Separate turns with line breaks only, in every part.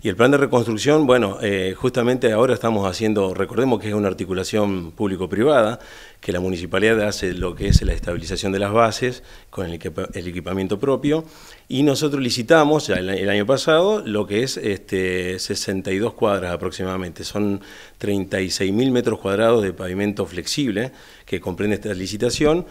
Y el plan de reconstrucción, bueno, eh, justamente ahora estamos haciendo, recordemos que es una articulación público-privada, que la municipalidad hace lo que es la estabilización de las bases con el, equipamiento propio, y nosotros licitamos el, año pasado lo que es 62 este, cuadras aproximadamente, son 36.000 metros cuadrados de pavimento flexible que comprende esta licitación,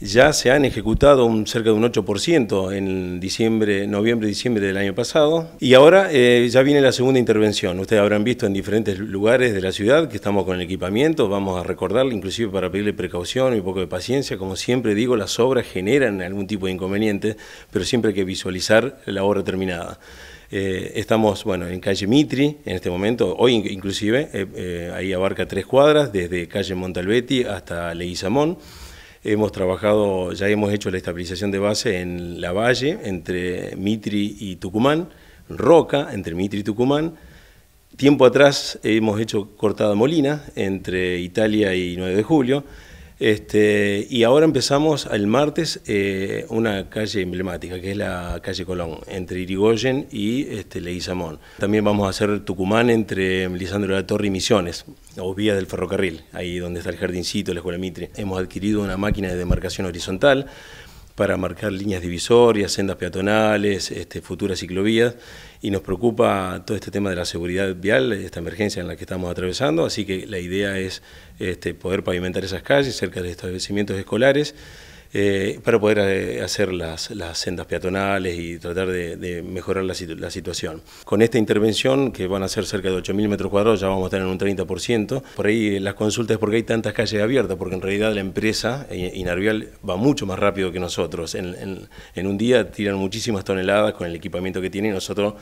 ya se han ejecutado un, cerca de un 8% en diciembre, noviembre, diciembre del año pasado. Y ahora eh, ya viene la segunda intervención. Ustedes habrán visto en diferentes lugares de la ciudad que estamos con el equipamiento, vamos a recordarle, inclusive para pedirle precaución y un poco de paciencia. Como siempre digo, las obras generan algún tipo de inconveniente, pero siempre hay que visualizar la obra terminada. Eh, estamos en calle Mitri en este momento, hoy inclusive, eh, ahí abarca tres cuadras, desde calle Montalbetti hasta Leguizamón. Hemos trabajado, ya hemos hecho la estabilización de base en La Valle, entre Mitri y Tucumán, Roca, entre Mitri y Tucumán. Tiempo atrás hemos hecho cortada Molina, entre Italia y 9 de julio. Este, y ahora empezamos el martes eh, una calle emblemática, que es la calle Colón, entre Irigoyen y este, Leguizamón. También vamos a hacer Tucumán entre Lisandro de la Torre y Misiones, o vías del ferrocarril, ahí donde está el jardincito, la escuela Mitre. Hemos adquirido una máquina de demarcación horizontal para marcar líneas divisorias, sendas peatonales, este, futuras ciclovías, y nos preocupa todo este tema de la seguridad vial, esta emergencia en la que estamos atravesando, así que la idea es este, poder pavimentar esas calles cerca de establecimientos escolares, eh, para poder eh, hacer las, las, sendas peatonales y tratar de, mejorar la, situación. Con esta intervención, que van a ser cerca de 8.000 metros cuadrados, ya vamos a estar en un 30%. Por ahí eh, las consultas es porque hay tantas calles abiertas, porque en realidad la empresa Inarvial va mucho más rápido que nosotros. En, en un día tiran muchísimas toneladas con el equipamiento que tiene y nosotros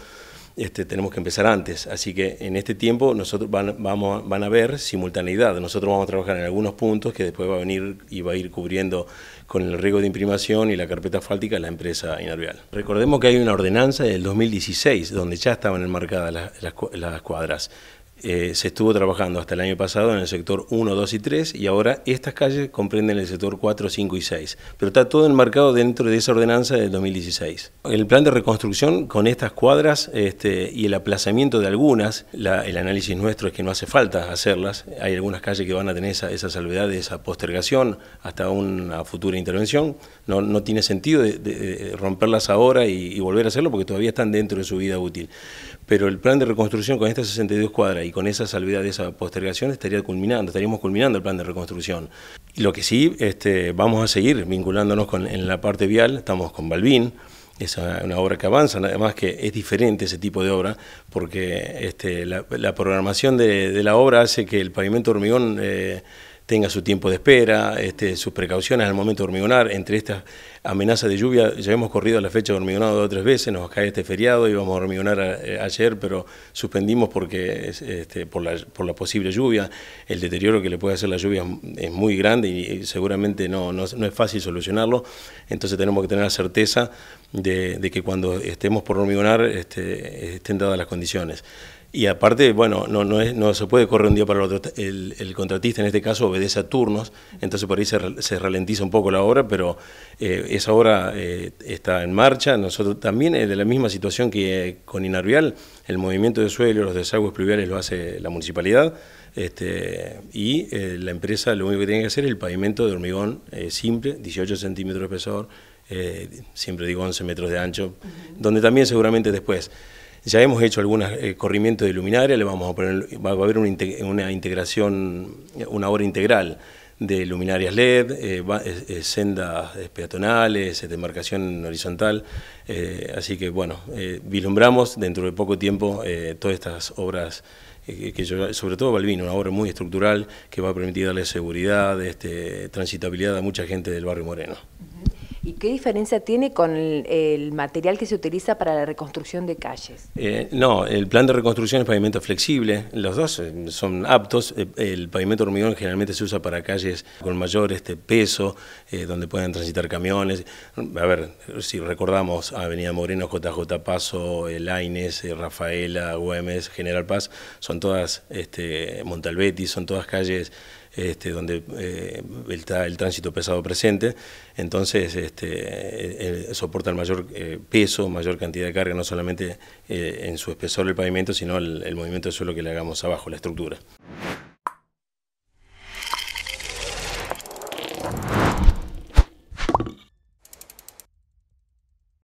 este, tenemos que empezar antes. Así que en este tiempo nosotros van, vamos, van a ver simultaneidad. Nosotros vamos a trabajar en algunos puntos que después va a venir y va a ir cubriendo con el riego de imprimación y la carpeta fáltica la empresa Inervial. Recordemos que hay una ordenanza del 2016 donde ya estaban enmarcadas las cuadras. Eh, se estuvo trabajando hasta el año pasado en el sector 1, 2 y 3 y ahora estas calles comprenden el sector 4, 5 y 6, pero está todo enmarcado dentro de esa ordenanza del 2016. El plan de reconstrucción con estas cuadras este, y el aplazamiento de algunas, el análisis nuestro es que no hace falta hacerlas, hay algunas calles que van a tener esa, salvedad de esa postergación hasta una futura intervención, no, tiene sentido romperlas ahora y volver a hacerlo porque todavía están dentro de su vida útil. Pero el plan de reconstrucción con estas 62 cuadras y con esa salvedad de esa postergación estaría culminando, estaríamos culminando el plan de reconstrucción. lo que sí, este, vamos a seguir vinculándonos en la parte vial, estamos con Balbín, es una obra que avanza, además que es diferente ese tipo de obra, porque este, la, programación de, la obra hace que el pavimento hormigón... Eh, tenga su tiempo de espera, este, sus precauciones al momento de hormigonar. Entre estas amenazas de lluvia, ya hemos corrido a la fecha de hormigonado dos o tres veces, nos cae este feriado, íbamos a hormigonar eh, ayer, pero suspendimos porque este, por, la, posible lluvia. El deterioro que le puede hacer la lluvia es muy grande y seguramente no, es fácil solucionarlo. Entonces tenemos que tener la certeza de, que cuando estemos por hormigonar este, estén dadas las condiciones. Y aparte, bueno, no, se puede correr un día para el otro. El, contratista en este caso obedece a turnos, entonces por ahí se, ralentiza un poco la obra, pero eh, esa obra eh, está en marcha. Nosotros también es eh, de la misma situación que con Inarvial, el movimiento de suelo, los desagües pluviales lo hace la municipalidad. Este, y la empresa lo único que tiene que hacer es el pavimento de hormigón simple, 18 centímetros de espesor, siempre digo 11 metros de ancho, donde también seguramente después ya hemos hecho algunos eh, corrimientos de luminaria, le vamos a poner, va a haber una, integración, una obra integral de luminarias LED, eh, eh, sendas peatonales, demarcación horizontal. así que bueno, vislumbramos dentro de poco tiempo todas estas obras que sobre todo Balvino, una obra muy estructural que va a permitir darle seguridad, este, transitabilidad a mucha gente del barrio Moreno. ¿Y qué diferencia tiene con el, material que se utiliza para la reconstrucción de calles? Eh, no, el plan de reconstrucción es pavimento flexible, los dos eh, son aptos. Eh, el pavimento hormigón generalmente se usa para calles con mayor este, peso, donde puedan transitar camiones. A ver, si recordamos Avenida Moreno, JJ Paso, Laines, Rafaela, Güemes, General Paz, son todas este, son todas calles este, donde está eh, el tránsito pesado presente, entonces este, eh, eh, soporta el mayor peso, mayor cantidad de carga, no solamente en su espesor el pavimento, sino el, el movimiento de suelo que le hagamos abajo, la estructura.